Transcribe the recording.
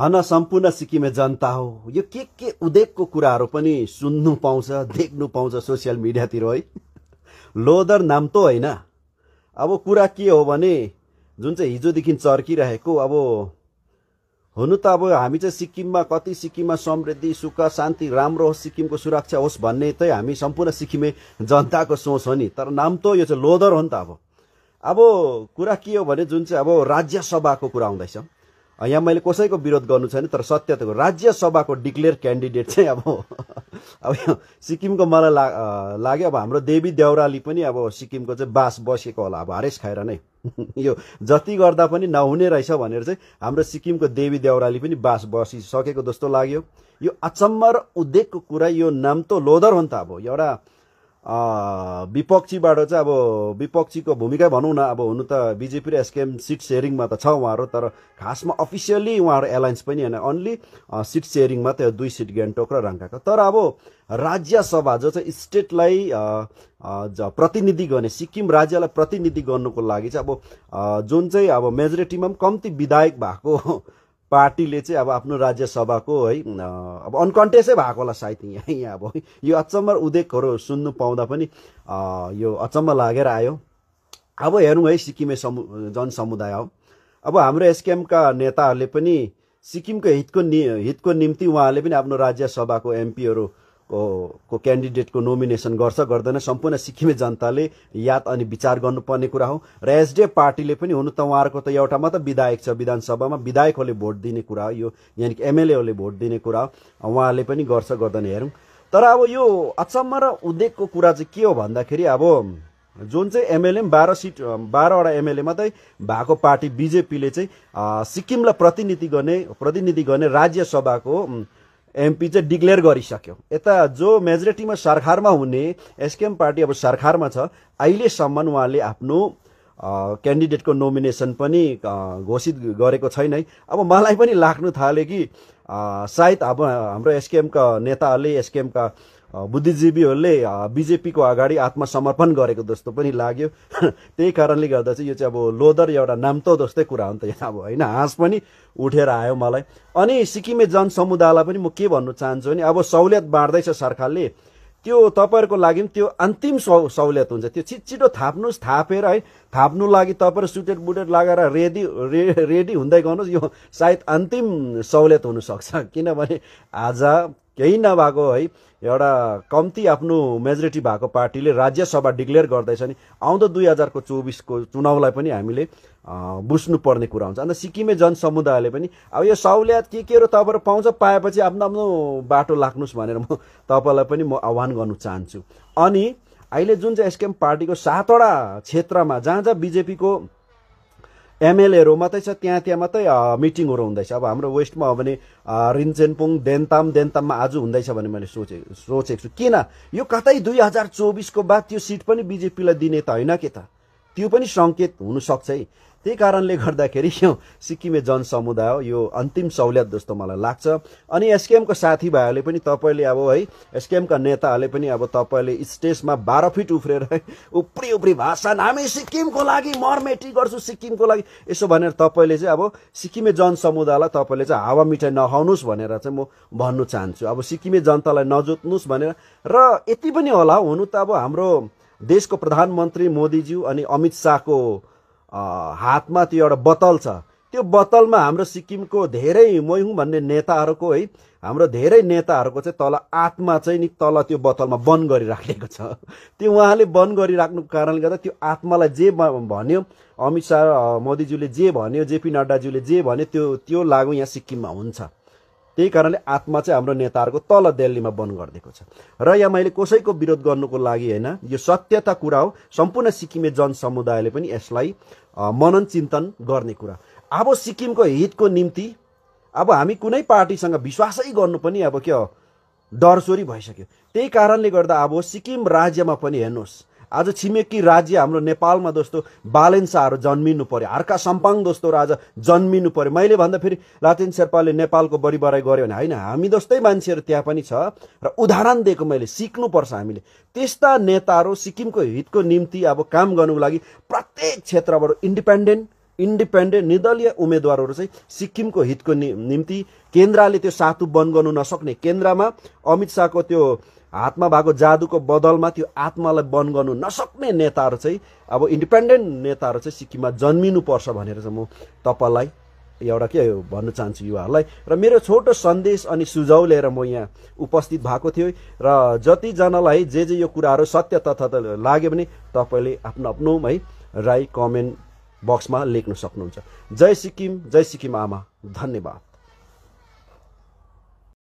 हन सम्पूर्ण सिक्किमे जनता हो यो के के उदेकको कुराहरू पनि सुन्नु पाउँछ देख्नु पाउँछ सोसियल मिडियातिर है लोदर नाम त होइन अब कुरा के हो भने जुन चाहिँ हिजोदेखि चर्किरहेको अब हुनु त अब हामी चाहिँ सिक्किममा कति सिक्किममा समृद्धि सुख शान्ति राम्रो होस् सिक्किमको सुरक्षा होस् भन्ने चाहिँ हामी सम्पूर्ण सिक्किमे जनताको सोच हो नि तर नाम त यो चाहिँ लोदर हो नि त अब अब कुरा के हो भने जुन चाहिँ अब राज्यसभाको कुरा आउँदैछ यहाँ मैले कसैको विरोध गर्नु छैन तर सत्य त राज्यसभाको डिक्लेयर क्यान्डिडेट चाहिँ अब अब सिक्किमको मलाई लाग्यो अब हाम्रो देवी देउराली पनि अब सिक्किमको चाहिँ बास बसेको होला अब हरेस खाएर नै यो जति गर्दा पनि नहुने रहेछ भनेर चाहिँ हाम्रो सिक्किमको देवी देउराली पनि बास बसिसकेको जस्तो लाग्यो यो अचम्म र उद्वेगको कुरा यो नाम त लोदर हो नि त अब एउटा विपक्षीबाट चाहिँ अब विपक्षीको भूमिका भनौँ न अब हुनु त बिजेपी र एसकेएम सिट सेयरिङमा त छ उहाँहरू तर खासमा अफिसियल्ली उहाँहरू एलायन्स पनि होइन अन्ली सिट सेयरिङमा त दुई सिट गान्तोक र राङ्काको तर अब राज्यसभा जो चाहिँ स्टेटलाई प्रतिनिधि गर्ने सिक्किम राज्यलाई प्रतिनिधि गर्नुको लागि चाहिँ अब जुन चाहिँ अब मेजोरिटीमा पनि कम्ती विधायक भएको पार्टीले चाहिँ अब आफ्नो राज्यसभाको है अब अनकन्टेस्टै भएको होला सायद यहाँ यहाँ अब यो अचम्म उद्योगहरू सुन्नु पाउँदा पनि यो अचम्म लागेर आयो अब हेरौँ है सिक्किमे समु जनसमुदाय हो अब हाम्रो एसकेएमका नेताहरूले पनि सिक्किमको हितको नि हितको निम्ति उहाँले पनि आफ्नो राज्यसभाको एमपीहरू को को क्यान्डिडेटको नोमिनेसन गर्छ गर्दैन सम्पूर्ण सिक्किमे जनताले याद अनि विचार गर्नुपर्ने कुरा हो र एसडिएफ पार्टीले पनि हुनु त उहाँहरूको त एउटा मात्र विधायक छ विधानसभामा विधायकहरूले भोट दिने कुरा हो यो यानि कि एमएलएहरूले भोट दिने कुरा हो उहाँहरूले पनि गर्छ गर्दैन हेरौँ तर अब यो अचम्म र उद्योगको कुरा चाहिँ के हो भन्दाखेरि अब जुन चाहिँ एमएलए बाह्र सिट बाह्रवटा एमएलए मात्रै भएको पार्टी बिजेपीले चाहिँ सिक्किमलाई प्रतिनिधि गर्ने प्रतिनिधि गर्ने राज्यसभाको एमपी चाहिँ डिक्लेयर गरिसक्यो यता जो मेजोरिटीमा सरकारमा हुने एसकेएम पार्टी अब सरकारमा छ अहिलेसम्म उहाँले आफ्नो क्यान्डिडेटको नोमिनेसन पनि घोषित गरेको छैन है अब मलाई पनि लाग्नु थाल्यो कि सायद अब हाम्रो एसकेएमका नेताहरूले एसकेएमका बुद्धिजीवीहरूले बिजेपीको अगाडि आत्मसमर्पण गरेको जस्तो पनि लाग्यो त्यही कारणले गर्दा चाहिँ यो चाहिँ अब लोदर एउटा नाम्तो जस्तै कुरा हो नि त यहाँ अब होइन हाँस पनि उठेर आयो मलाई अनि सिक्किमे जनसमुदायलाई पनि म के भन्नु चाहन्छु भने अब सहुलियत बाँड्दैछ सरकारले त्यो तपाईँहरूको लागि पनि त्यो अन्तिम सौ सहुलियत हुन्छ त्यो छिटो थाप्नुहोस् थापेर है थाप्नु लागि तपाईँहरू सुटेड बुटेट लगाएर रेडी रे रेडी हुँदै गर्नुहोस् यो सायद अन्तिम सहुलियत हुनसक्छ किनभने आज केही नभएको है एउटा कम्ती आफ्नो मेजोरिटी भएको पार्टीले राज्यसभा डिक्लेयर गर्दैछ नि आउँदो दुई हजारको चौबिसको चुनाउलाई पनि हामीले बुझ्नुपर्ने कुरा हुन्छ अन्त सिक्किमे जनसमुदायले पनि अब यो सहुलियत के के तपाईँहरू पाउँछ पाएपछि आफ्नो आफ्नो बाटो लाग्नुहोस् भनेर म तपाईँलाई पनि म आह्वान गर्नु चाहन्छु अनि अहिले जुन चाहिँ एसकेएम पार्टीको सातवटा क्षेत्रमा जहाँ जहाँ बिजेपीको एमएलएहरू मात्रै छ त्यहाँ त्यहाँ मात्रै मिटिङहरू हुँदैछ अब हाम्रो वेस्टमा हो भने रिन्चेनपुङ देन्ताम देन्ताममा आज हुँदैछ भने मैले सोचे सोचेको छु किन यो कतै दुई हजार चौबिसको बाद त्यो सिट पनि बिजेपीलाई दिने त होइन के त त्यो पनि सङ्केत हुनसक्छ है त्यही कारणले गर्दाखेरि यो सिक्किमे जनसमुदाय हो यो अन्तिम सहुलियत जस्तो मलाई लाग्छ अनि एसकेएमको साथीभाइहरूले पनि तपाईँले अब है एसकेएमका नेताहरूले पनि अब तपाईँले स्टेजमा बाह्र फिट उफ्रेर उप्री उप्री भाषण हामी सिक्किमको लागि मरमेटी गर्छु सिक्किमको लागि यसो भनेर तपाईँले चाहिँ अब सिक्किमे जनसमुदायलाई तपाईँले चाहिँ हावा मिठाई नखाउनुहोस् भनेर चाहिँ म भन्नु चाहन्छु अब सिक्किमे जनतालाई नजोत्नुहोस् भनेर र यति पनि होला हुनु त अब हाम्रो देशको प्रधानमन्त्री मोदीज्यू अनि अमित शाहको हातमा त्यो एउटा बतल छ त्यो बतलमा हाम्रो सिक्किमको धेरै मोहुँ भन्ने नेताहरूको है हाम्रो धेरै नेताहरूको चाहिँ तल आत्मा चाहिँ नि तल त्यो बतलमा बन्द गरिराखेको छ त्यो उहाँले बन्द गरिराख्नुको कारणले गर्दा त्यो आत्मालाई जे भन्यो अमित शाह मोदीज्यूले जे भन्यो जेपी नड्डाज्यूले जे भन्यो त्यो त्यो लागु यहाँ सिक्किममा हुन्छ त्यही कारणले आत्मा चाहिँ हाम्रो नेताहरूको तल दिल्लीमा बन्द गरिदिएको छ र यहाँ मैले कसैको विरोध गर्नुको लागि होइन यो सत्यता कुरा हो सम्पूर्ण सिक्किमे जनसमुदायले पनि यसलाई मनन चिन्तन गर्ने कुरा अब सिक्किमको हितको निम्ति अब हामी कुनै पार्टीसँग विश्वासै गर्नु पनि अब के हो डरसोरी भइसक्यो त्यही कारणले गर्दा अब सिक्किम राज्यमा पनि हेर्नुहोस् आज छिमेकी राज्य हाम्रो नेपालमा दोस्तो बालेन्साहरू जन्मिनु पऱ्यो हर्का सम्पाङ दोस्तो आज जन्मिनु पऱ्यो मैले भन्दा फेरि लातिन शेर्पाले नेपालको बढी बढाइ गऱ्यो भने होइन हामी जस्तै मान्छेहरू त्यहाँ पनि छ र उदाहरण दिएको मैले सिक्नुपर्छ हामीले त्यस्ता नेताहरू सिक्किमको हितको निम्ति अब काम गर्नुको लागि प्रत्येक क्षेत्रबाट इन्डिपेन्डेन्ट इन्डिपेन्डेन्ट निर्दलीय उम्मेद्वारहरू चाहिँ सिक्किमको हितको निम्ति केन्द्रले त्यो सातु बन्द गर्नु नसक्ने केन्द्रमा अमित शाहको त्यो हातमा भएको जादुको बदलमा त्यो आत्मालाई बन्द गर्नु नसक्ने नेताहरू चाहिँ अब इन्डिपेन्डेन्ट नेताहरू चाहिँ सिक्किममा जन्मिनुपर्छ भनेर चाहिँ म तपाईँलाई एउटा के भन्न चाहन्छु युवाहरूलाई र मेरो छोटो सन्देश अनि सुझाउ लिएर म यहाँ उपस्थित भएको थियो र जतिजनालाई जे जे यो कुराहरू सत्य तथ्य लाग्यो भने तपाईँले आफ्नो आफ्नो है राई कमेन्ट बक्समा लेख्न सक्नुहुन्छ जय सिक्किम जय सिक्किम आमा धन्यवाद